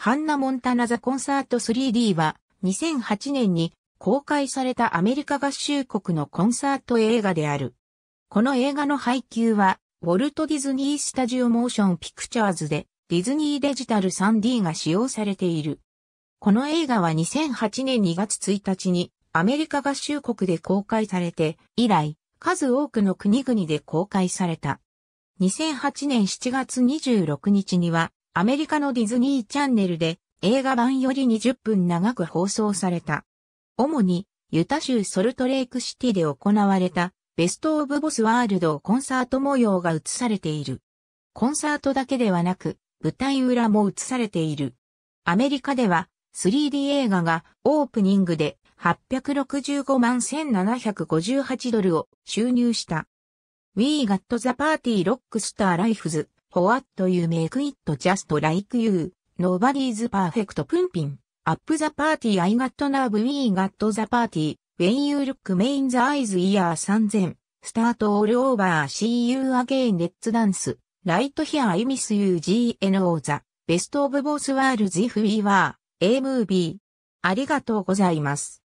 ハンナ・モンタナ・ザ・コンサート 3D は2008年に公開されたアメリカ合衆国のコンサート映画である。この映画の配給はウォルト・ディズニー・スタジオ・モーション・ピクチャーズでディズニー・デジタル 3D が使用されている。この映画は2008年2月1日にアメリカ合衆国で公開されて以来数多くの国々で公開された。2008年7月26日にはアメリカのディズニーチャンネルで映画版より20分長く放送された。主にユタ州ソルトレイクシティで行われたベストオブボスワールドコンサート模様が映されている。コンサートだけではなく舞台裏も映されている。アメリカでは 3D 映画がオープニングで865万1758ドルを収入した。We Got the Party Rockstar l i f e s What you make it just like you. Nobody's perfect プンピン。Up the party I got nerve we got the party. When you look main the eyes year 3000. Start all over see you again let's dance. Right here I miss you GNO the best of both worlds if we were a movie. ありがとうございます。